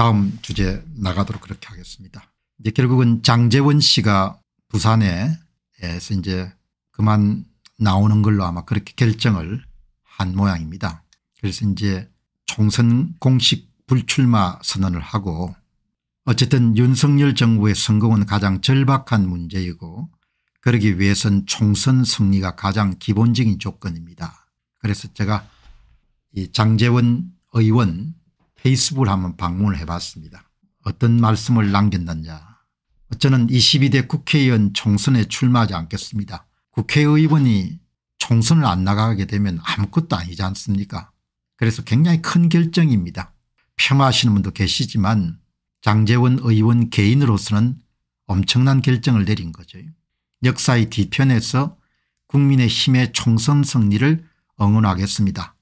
다음 주제 나가도록 그렇게 하겠습니다. 이제 결국은 장재원 씨가 부산에서 이제 그만 나오는 걸로 아마 그렇게 결정을 한 모양입니다. 그래서 이제 총선 공식 불출마 선언을 하고 어쨌든 윤석열 정부의 성공은 가장 절박한 문제이고 그러기 위해선 총선 승리가 가장 기본적인 조건입니다. 그래서 제가 이 장재원 의원 페이스북을 한번 방문을 해봤습니다. 어떤 말씀을 남겼느냐. 어쩌는 22대 국회의원 총선에 출마하지 않겠습니다. 국회의원이 총선을 안 나가게 되면 아무것도 아니지 않습니까 그래서 굉장히 큰 결정입니다. 폄하하시는 분도 계시지만 장재원 의원 개인으로서는 엄청난 결정을 내린 거죠. 역사의 뒤편에서 국민의힘의 총선 승리를 응원하겠습니다.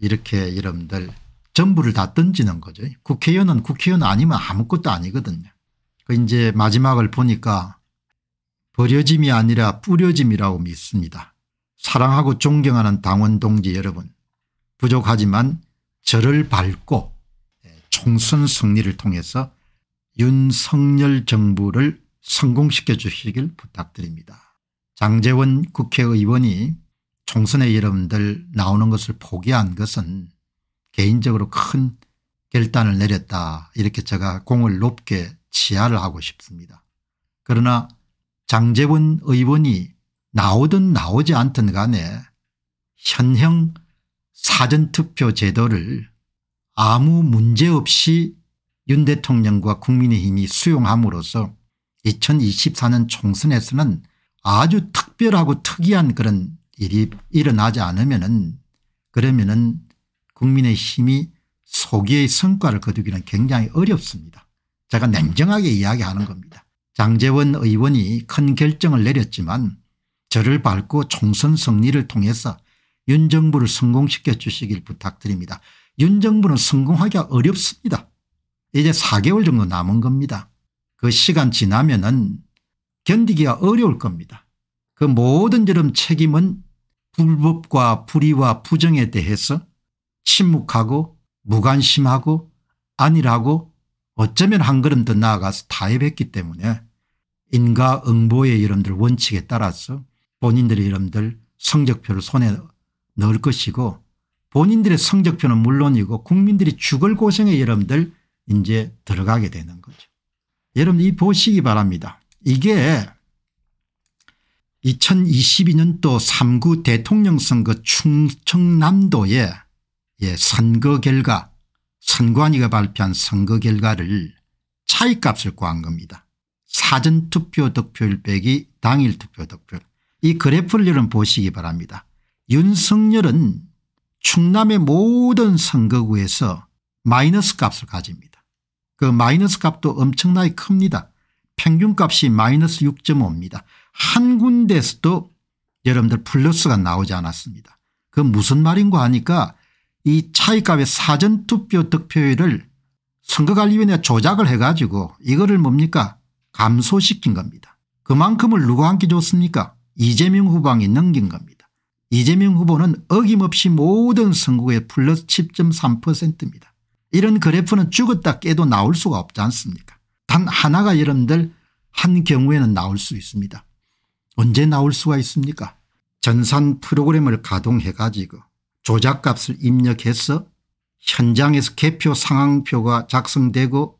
이렇게 여러분들 전부를 다 던지는 거죠. 국회의원은 국회의원 아니면 아무것도 아니거든요. 그 이제 마지막을 보니까 버려짐이 아니라 뿌려짐이라고 믿습니다. 사랑하고 존경하는 당원 동지 여러분 부족하지만 저를 밟고 예, 총선 승리를 통해서 윤석열 정부를 성공시켜 주시길 부탁드립니다. 장재원 국회의원이 총선에 여러분들 나오는 것을 포기한 것은 개인적으로 큰 결단을 내렸다 이렇게 제가 공을 높게 치하를 하고 싶습니다. 그러나 장재원 의원이 나오든 나오지 않든 간에 현행 사전투표 제도를 아무 문제 없이 윤 대통령과 국민의힘이 수용함으로써 2024년 총선에서는 아주 특별하고 특이한 그런 일이 일어나지 않으면 은 그러면 은 국민의 힘이 소기의 성과를 거두기는 굉장히 어렵습니다. 제가 냉정하게 이야기하는 겁니다. 장재원 의원이 큰 결정을 내렸지만 저를 밟고 총선 승리를 통해서 윤 정부를 성공시켜 주시길 부탁드립니다. 윤 정부는 성공하기가 어렵습니다. 이제 4개월 정도 남은 겁니다. 그 시간 지나면 은 견디기가 어려울 겁니다. 그 모든 저런 책임은 불법과 불의와 부정에 대해서 침묵하고 무관심하고 안일하고 어쩌면 한 걸음 더 나아가서 타협했기 때문에 인과응보의 여러분들 원칙에 따라서 본인들의 여러분들 성적표를 손에 넣을 것이고 본인들의 성적표는 물론이고 국민들이 죽을 고생에 여러분들 이제 들어가게 되는 거죠. 여러분 이 보시기 바랍니다. 이게 2022년도 3구 대통령 선거 충청남도에 예, 선거 결과 선관위가 발표한 선거 결과를 차이값을 구한 겁니다. 사전투표 득표율 빼기 당일 투표 득표율 이 그래프를 여러분 보시기 바랍니다. 윤석열은 충남의 모든 선거구에서 마이너스 값을 가집니다. 그 마이너스 값도 엄청나게 큽니다. 평균값이 마이너스 6.5입니다. 한 군데에서도 여러분들 플러스가 나오지 않았습니다. 그 무슨 말인가 하니까 이 차이값의 사전투표 득표율을 선거관리위원회 조작을 해가지고 이거를 뭡니까 감소시킨 겁니다. 그만큼을 누구한테 줬습니까 이재명 후방이 넘긴 겁니다. 이재명 후보는 어김없이 모든 선거구에 플러스 10.3%입니다. 이런 그래프는 죽었다 깨도 나올 수가 없지 않습니까 단 하나가 여러분들 한 경우에는 나올 수 있습니다. 언제 나올 수가 있습니까 전산 프로그램을 가동해 가지고 조작값을 입력해서 현장에서 개표 상황표가 작성되고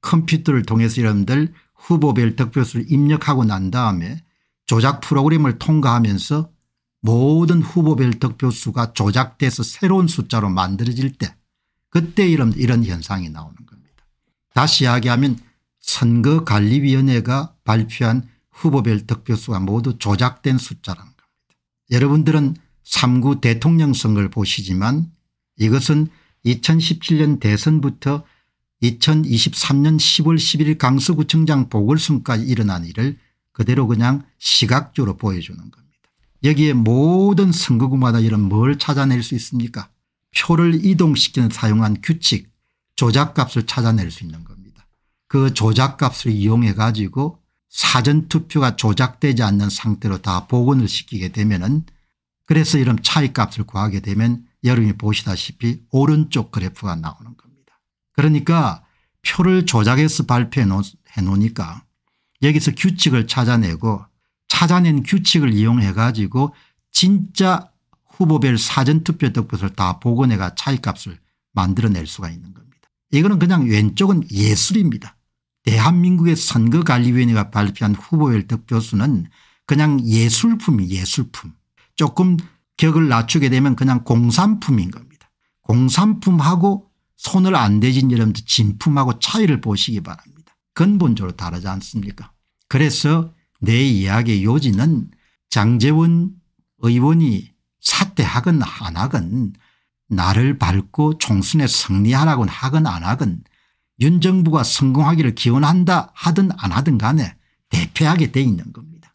컴퓨터를 통해서 여러분들 후보별 득표수를 입력하고 난 다음에 조작 프로그램을 통과하면서 모든 후보별 득표수가 조작돼서 새로운 숫자로 만들어질 때 그때 이런, 이런 현상이 나오는 겁니다. 다시 이야기하면 선거관리위원회가 발표한 후보별 득표수가 모두 조작된 숫자라는 겁니다. 여러분들은 3구 대통령 선거를 보시지만 이것은 2017년 대선부터 2023년 10월 11일 강서구청장 보궐선까지 일어난 일을 그대로 그냥 시각적으로 보여주는 겁니다. 여기에 모든 선거구마다 이런 뭘 찾아낼 수 있습니까 표를 이동시키는 사용한 규칙 조작값을 찾아낼 수 있는 겁니다. 그 조작값을 이용해 가지고 사전투표가 조작되지 않는 상태로 다 복원을 시키게 되면 은 그래서 이런 차이값을 구하게 되면 여러분이 보시다시피 오른쪽 그래프가 나오는 겁니다. 그러니까 표를 조작해서 발표해 놓으니까 여기서 규칙을 찾아내고 찾아낸 규칙을 이용해 가지고 진짜 후보별 사전투표 득표를 다 복원해가 차이값을 만들어낼 수가 있는 겁니다. 이거는 그냥 왼쪽은 예술입니다. 대한민국의 선거관리위원회가 발표한 후보별 득표수는 그냥 예술품이 예술품. 조금 격을 낮추게 되면 그냥 공산품인 겁니다. 공산품하고 손을 안 대진 여러분들 진품하고 차이를 보시기 바랍니다. 근본적으로 다르지 않습니까 그래서 내 이야기의 요지는 장재원 의원이 사퇴하건 안 하건 나를 밟고 총선에 승리하라곤 하건 안 하건 윤 정부가 성공하기를 기원한다 하든 안 하든 간에 대패하게 돼 있는 겁니다.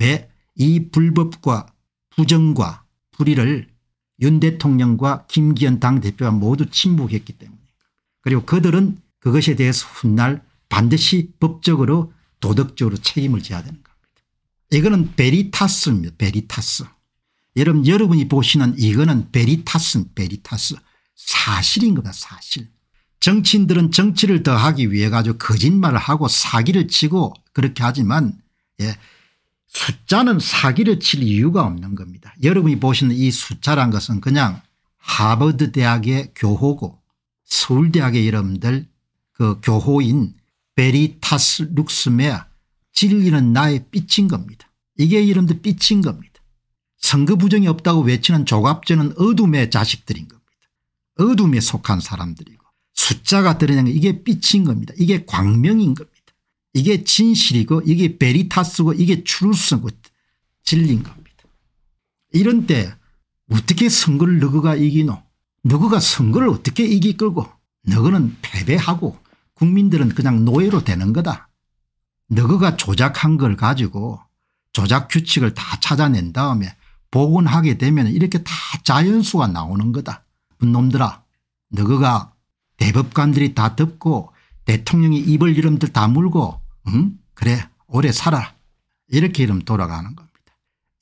왜? 이 불법과 부정과 불의를 윤 대통령과 김기현 당대표가 모두 침묵했기 때문에 그리고 그들은 그것에 대해서 훗날 반드시 법적으로 도덕적으로 책임을 져야 되는 겁니다. 이거는 베리타스입니다. 베리타스. 여러분, 여러분이 보시는 이거는 베리타스, 베리타스. 사실인 거다, 사실. 정치인들은 정치를 더하기 위해 가지고 거짓말을 하고 사기를 치고 그렇게 하지만 예, 숫자는 사기를 칠 이유가 없는 겁니다. 여러분이 보시는 이 숫자란 것은 그냥 하버드 대학의 교호고 서울대학의 여러분들 그 교호인 베리타스 룩스메아 진리는 나의 빛인 겁니다. 이게 여러분들 빛인 겁니다. 선거 부정이 없다고 외치는 조갑제는 어둠의 자식들인 겁니다. 어둠에 속한 사람들이고 숫자가 드러내는 이게 빛인 겁니다. 이게 광명인 겁니다. 이게 진실이고 이게 베리타스고 이게 추루스고 진리인 겁니다. 이런 때 어떻게 선거를 너그가 이기노 너그가 선거를 어떻게 이기 끌고 너그는 패배하고 국민들은 그냥 노예로 되는 거다. 너그가 조작한 걸 가지고 조작 규칙을 다 찾아낸 다음에 복원하게 되면 이렇게 다 자연수가 나오는 거다. 놈들아 너그가 대법관들이 다 덮고 대통령이 입을 이름들 다 물고 음? 그래 오래 살아 이렇게 이름 돌아가는 겁니다.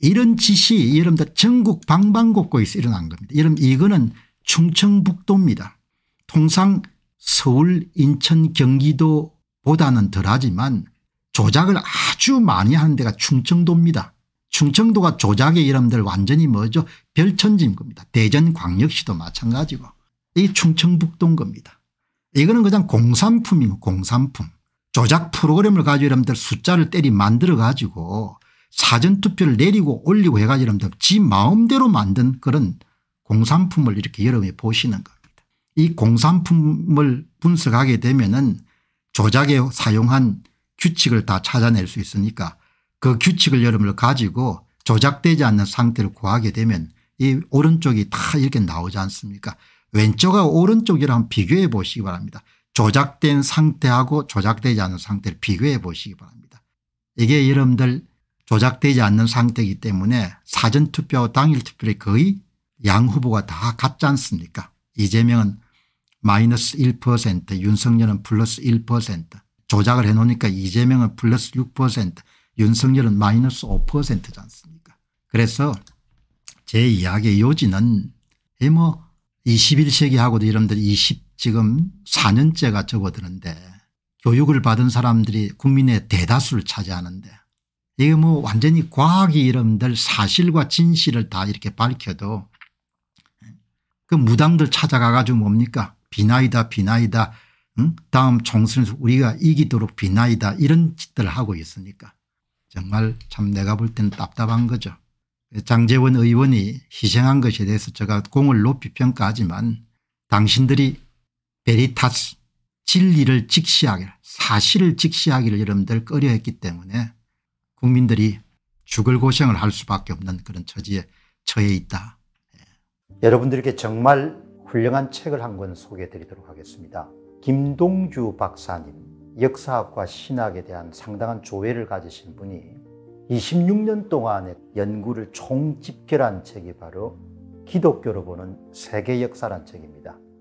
이런 짓이 여러분들 전국 방방곡곡에서 일어난 겁니다. 여러분 이거는 충청북도입니다. 통상 서울 인천 경기도보다는 덜하지만 조작을 아주 많이 하는 데가 충청도입니다. 충청도가 조작의 여러들 완전히 뭐죠 별천지인 겁니다. 대전광역시도 마찬가지고 이 충청북도인 겁니다. 이거는 그냥 공산품이고 공산품. 조작 프로그램을 가지고 여러분들 숫자를 때리 만들어 가지고 사전투표를 내리고 올리고 해가지고 여러분들 지 마음대로 만든 그런 공산품을 이렇게 여러분이 보시는 겁니다. 이 공산품을 분석하게 되면은 조작에 사용한 규칙을 다 찾아낼 수 있으니까 그 규칙을 여러분을 가지고 조작되지 않는 상태를 구하게 되면 이 오른쪽이 다 이렇게 나오지 않습니까? 왼쪽과 오른쪽이랑 비교해 보시기 바랍니다. 조작된 상태하고 조작되지 않은 상태를 비교해 보시기 바랍니다. 이게 여러분들 조작되지 않는 상태이기 때문에 사전투표 당일 투표에 거의 양 후보가 다 같지 않습니까 이재명은 마이너스 1% 윤석열은 플러스 1% 조작을 해놓으니까 이재명은 플러스 6% 윤석열은 마이너스 5%지 않습니까 그래서 제 이야기의 요지는 예, 뭐 21세기하고도 여러분들 지금 4년째가 접어드는데 교육을 받은 사람들이 국민의 대다수를 차지하는데 이게 뭐 완전히 과학이 이름들 사실과 진실을 다 이렇게 밝혀도 그 무당들 찾아가 가지고 뭡니까 비나이다 비나이다 응? 다음 총선에서 우리가 이기도록 비나이다 이런 짓들 하고 있으니까 정말 참 내가 볼 때는 답답한 거죠. 장재원 의원이 희생한 것에 대해서 제가 공을 높이 평가하지만 당신들이 베리타스 진리를 직시하기를 사실을 직시하기를 여러분들 꺼려했기 때문에 국민들이 죽을 고생을 할 수밖에 없는 그런 처지에 처해 있다. 예. 여러분들에게 정말 훌륭한 책을 한 권 소개해 드리도록 하겠습니다. 김동주 박사님 역사학과 신학에 대한 상당한 조회를 가지신 분이 26년 동안의 연구를 총집결한 책이 바로 기독교로 보는 세계 역사란 책입니다.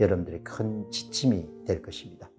여러분들의 큰 지침이 될 것입니다.